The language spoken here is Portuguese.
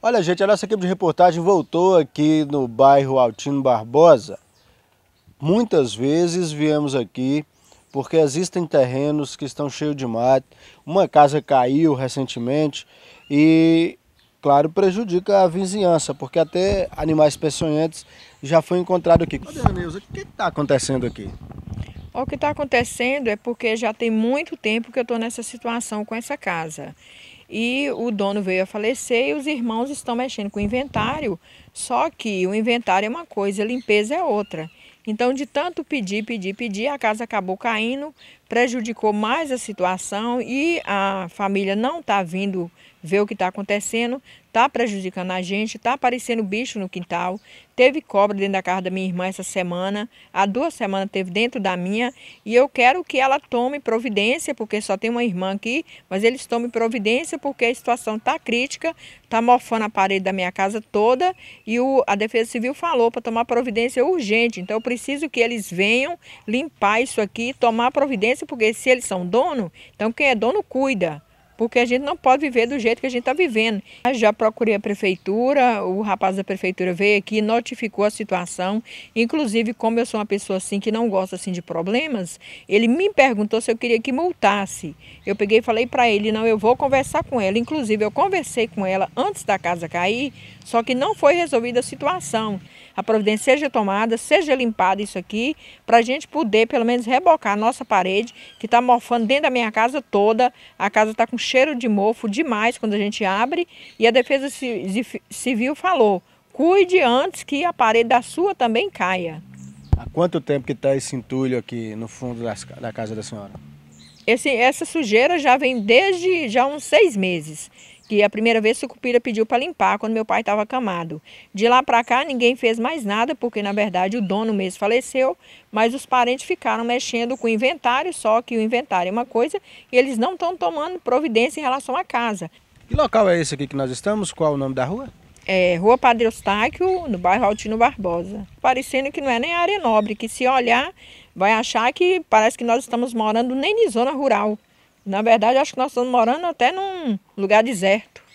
Olha, gente, a nossa equipe de reportagem voltou aqui no bairro Altino Barbosa. Muitas vezes viemos aqui porque existem terrenos que estão cheios de mato. Uma casa caiu recentemente e, claro, prejudica a vizinhança, porque até animais peçonhantes já foi encontrado aqui. Cadê, Neuza? O que está acontecendo aqui? O que está acontecendo é porque já tem muito tempo que eu estou nessa situação com essa casa e o dono veio a falecer e os irmãos estão mexendo com o inventário. Só que o inventário é uma coisa, a limpeza é outra. Então, de tanto pedir, pedir, pedir, a casa acabou caindo, prejudicou mais a situação e a família não está vindo ver o que está acontecendo, está prejudicando a gente, está aparecendo bicho no quintal. Teve cobra dentro da casa da minha irmã essa semana, há duas semanas teve dentro da minha, e eu quero que ela tome providência, porque só tem uma irmã aqui, mas eles tomem providência porque a situação está crítica, está morfando a parede da minha casa toda, e o, a Defesa Civil falou para tomar providência urgente, então eu preciso que eles venham limpar isso aqui, tomar providência porque se eles são dono, então quem é dono cuida porque a gente não pode viver do jeito que a gente está vivendo. Eu já procurei a prefeitura, o rapaz da prefeitura veio aqui, notificou a situação, inclusive como eu sou uma pessoa assim que não gosta assim de problemas, ele me perguntou se eu queria que multasse. Eu peguei e falei para ele, não, eu vou conversar com ela. Inclusive eu conversei com ela antes da casa cair, só que não foi resolvida a situação a providência seja tomada, seja limpado isso aqui, para a gente poder pelo menos rebocar a nossa parede, que está mofando dentro da minha casa toda. A casa está com cheiro de mofo demais quando a gente abre. E a Defesa Civil falou, cuide antes que a parede da sua também caia. Há quanto tempo que está esse entulho aqui no fundo das, da casa da senhora? Esse, essa sujeira já vem desde já uns seis meses que a primeira vez Sucupira pediu para limpar quando meu pai estava acamado. De lá para cá ninguém fez mais nada, porque na verdade o dono mesmo faleceu, mas os parentes ficaram mexendo com o inventário, só que o inventário é uma coisa e eles não estão tomando providência em relação à casa. Que local é esse aqui que nós estamos? Qual é o nome da rua? É, Rua Padre Eustáquio, no bairro Altino Barbosa. Parecendo que não é nem área nobre, que se olhar vai achar que parece que nós estamos morando nem em zona rural. Na verdade, acho que nós estamos morando até num lugar deserto.